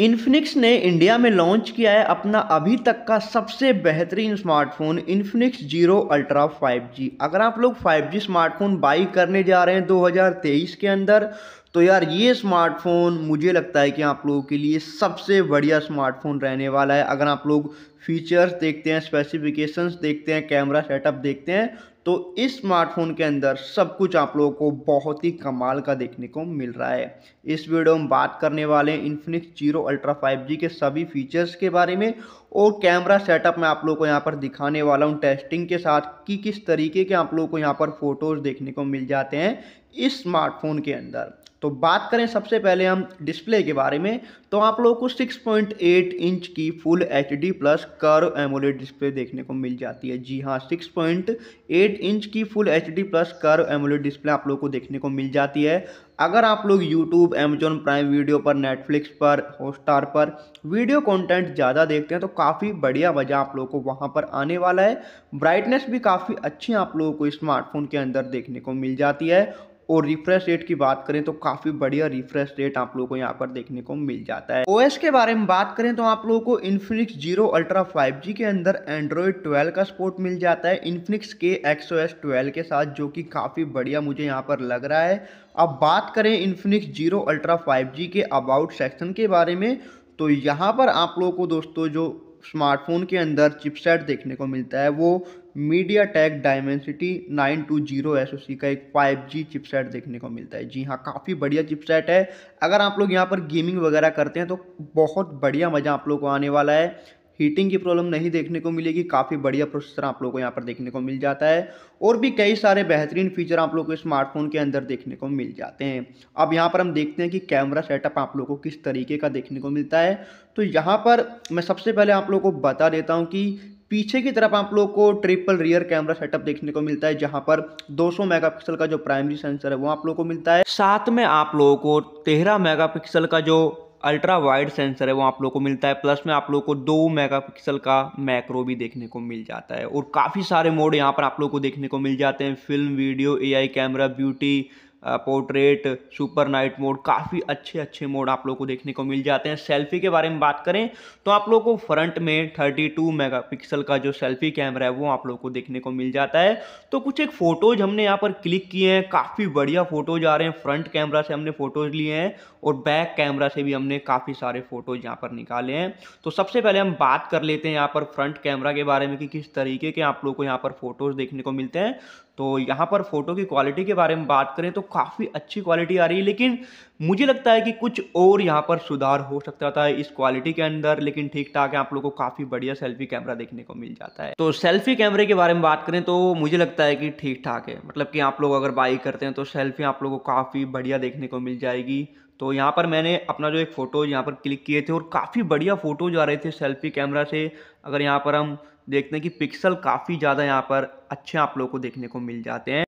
Infinix ने India में launch किया है अपना अभी तक का सबसे बेहतरीन smartphone Infinix zero ultra 5G अगर आप लोग 5G स्मार्टफोन बाई करने जा रहे हैं 2023 के अंदर तो यार ये स्मार्टफ़ोन मुझे लगता है कि आप लोगों के लिए सबसे बढ़िया स्मार्टफ़ोन रहने वाला है अगर आप लोग फीचर्स देखते हैं स्पेसिफिकेशंस देखते हैं कैमरा सेटअप देखते हैं तो इस स्मार्टफोन के अंदर सब कुछ आप लोगों को बहुत ही कमाल का देखने को मिल रहा है इस वीडियो में बात करने वाले हैं Infinix zero ultra five G के सभी फीचर्स के बारे में और कैमरा सेटअप मैं आप लोगों को यहाँ पर दिखाने वाला हूँ टेस्टिंग के साथ कि किस तरीके के आप लोगों को यहाँ पर फोटोज़ देखने को मिल जाते हैं इस स्मार्टफोन के अंदर तो बात करें सबसे पहले हम डिस्प्ले के बारे में तो आप लोगों को 6.8 इंच की फुल एच डी प्लस कर एमोलेड डिस्प्ले देखने को मिल जाती है जी हाँ 6.8 इंच की फुल एच डी प्लस कर एमोलेड डिस्प्ले आप लोगों को देखने को मिल जाती है अगर आप लोग यूट्यूब अमेजोन प्राइम वीडियो पर नेटफ्लिक्स पर हॉटस्टार पर वीडियो कंटेंट ज़्यादा देखते हैं तो काफ़ी बढ़िया वजह आप लोगों को वहाँ पर आने वाला है ब्राइटनेस भी काफ़ी अच्छी आप लोगों को स्मार्टफोन के अंदर देखने को मिल जाती है और रिफ्रेश रेट की बात करें तो काफ़ी बढ़िया रिफ्रेश रेट आप लोगों को यहाँ पर देखने को मिल जाता है ओएस के बारे में बात करें तो आप लोगों को इन्फिनिक्स जीरो अल्ट्रा 5G के अंदर एंड्रॉयड 12 का सपोर्ट मिल जाता है इन्फिनिक्स के एक्सओएस 12 के साथ जो कि काफ़ी बढ़िया मुझे यहाँ पर लग रहा है अब बात करें इन्फिनिक्स जीरो अल्ट्रा जी के अबाउट सेक्शन के बारे में तो यहाँ पर आप लोगों को दोस्तों जो स्मार्टफोन के अंदर चिपसेट देखने को मिलता है वो MediaTek Dimensity nine two zero S का एक फाइव जी चिपसेट देखने को मिलता है जी हाँ काफ़ी बढ़िया चिपसेट है अगर आप लोग यहाँ पर गेमिंग वगैरह करते हैं तो बहुत बढ़िया मज़ा आप लोग को आने वाला है हीटिंग की प्रॉब्लम नहीं देखने को मिलेगी काफ़ी बढ़िया प्रोसेसर आप लोग को यहाँ पर देखने को मिल जाता है और भी कई सारे बेहतरीन फीचर आप लोग को स्मार्टफोन के अंदर देखने को मिल जाते हैं अब यहाँ पर हम देखते हैं कि कैमरा सेटअप आप लोग को किस तरीके का देखने को मिलता है तो यहाँ पर मैं सबसे पहले आप लोग को बता देता हूँ कि पीछे की तरफ आप लोग को ट्रिपल रियर कैमरा सेटअप देखने को मिलता है जहां पर 200 मेगापिक्सल का जो प्राइमरी सेंसर है वो आप लोग को मिलता है साथ में आप लोगों को 13 मेगापिक्सल का जो अल्ट्रा वाइड सेंसर है वो आप लोग को मिलता है प्लस में आप लोग को दो मेगापिक्सल का मैक्रो भी देखने को मिल जाता है और काफ़ी सारे मोड यहाँ पर आप लोग को देखने को मिल जाते हैं film video AI camera beauty portrait super night mode काफ़ी अच्छे अच्छे मोड आप लोग को देखने को मिल जाते हैं सेल्फी के बारे में बात करें तो आप लोग को फ्रंट में 32 मेगापिक्सल का जो सेल्फी कैमरा है वो आप लोग को देखने को मिल जाता है तो कुछ एक फ़ोटोज़ हमने यहाँ पर क्लिक किए हैं काफ़ी बढ़िया फ़ोटोज आ रहे हैं फ्रंट कैमरा से हमने फ़ोटोज़ लिए हैं और बैक कैमरा से भी हमने काफ़ी सारे फ़ोटोज़ यहाँ पर निकाले हैं तो सबसे पहले हम बात कर लेते हैं यहाँ पर फ्रंट कैमरा के बारे में कि किस तरीके के आप लोग को यहाँ पर फ़ोटोज़ देखने को मिलते हैं तो यहाँ पर फोटो की क्वालिटी के बारे में बात करें तो काफ़ी अच्छी क्वालिटी आ रही है लेकिन मुझे लगता है कि कुछ और यहाँ पर सुधार हो सकता था इस क्वालिटी के अंदर लेकिन ठीक ठाक है आप लोगों को काफ़ी बढ़िया सेल्फी कैमरा देखने को मिल जाता है तो सेल्फी कैमरे के बारे में बात करें तो मुझे लगता है कि ठीक ठाक है मतलब कि आप लोग अगर बाई करते हैं तो सेल्फी आप लोगों को काफ़ी बढ़िया देखने को मिल जाएगी तो यहाँ पर मैंने अपना जो एक फोटो यहाँ पर क्लिक किए थे और काफ़ी बढ़िया फ़ोटोज आ रहे थे सेल्फी कैमरा से अगर यहाँ पर हम देखते हैं कि पिक्सल काफ़ी ज़्यादा यहाँ पर अच्छे आप लोगों को देखने को मिल जाते हैं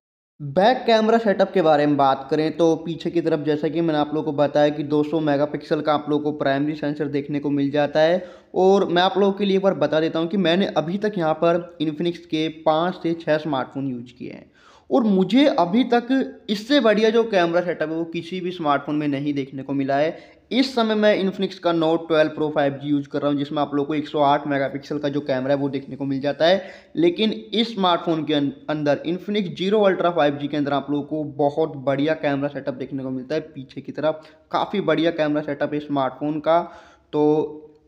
बैक कैमरा सेटअप के बारे में बात करें तो पीछे की तरफ जैसा कि मैंने आप लोगों को बताया कि 200 मेगापिक्सल का आप लोगों को प्राइमरी सेंसर देखने को मिल जाता है और मैं आप लोगों के लिए एक बार बता देता हूं कि मैंने अभी तक यहां पर इन्फिनिक्स के पाँच से छः स्मार्टफोन यूज किए हैं और मुझे अभी तक इससे बढ़िया जो कैमरा सेटअप है वो किसी भी स्मार्टफोन में नहीं देखने को मिला है इस समय मैं इन्फिनिक्स का नोट 12 प्रो 5G यूज कर रहा हूँ जिसमें आप लोग को 108 मेगापिक्सल का जो कैमरा है वो देखने को मिल जाता है लेकिन इस स्मार्टफोन के अंदर इन्फिनिक्स जीरो अल्ट्रा फाइव के अंदर आप लोगों को बहुत बढ़िया कैमरा सेटअप देखने को मिलता है पीछे की तरफ काफ़ी बढ़िया कैमरा सेटअप है स्मार्टफोन का तो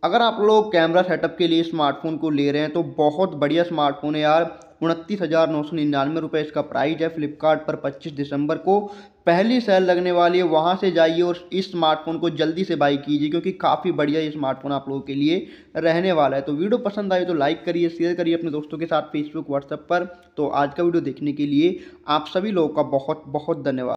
अगर आप लोग कैमरा सेटअप के लिए स्मार्टफोन को ले रहे हैं तो बहुत बढ़िया स्मार्टफोन है यार उनतीस हज़ार नौ सौ निन्यानवे रुपये इसका प्राइस है फ्लिपकार्ट पर 25 दिसंबर को पहली सेल लगने वाली है वहाँ से जाइए और इस स्मार्टफोन को जल्दी से बाई कीजिए क्योंकि काफ़ी बढ़िया ये स्मार्टफोन आप लोगों के लिए रहने वाला है तो वीडियो पसंद आए तो लाइक करिए शेयर करिए अपने दोस्तों के साथ फेसबुक व्हाट्सएप पर तो आज का वीडियो देखने के लिए आप सभी लोगों का बहुत बहुत धन्यवाद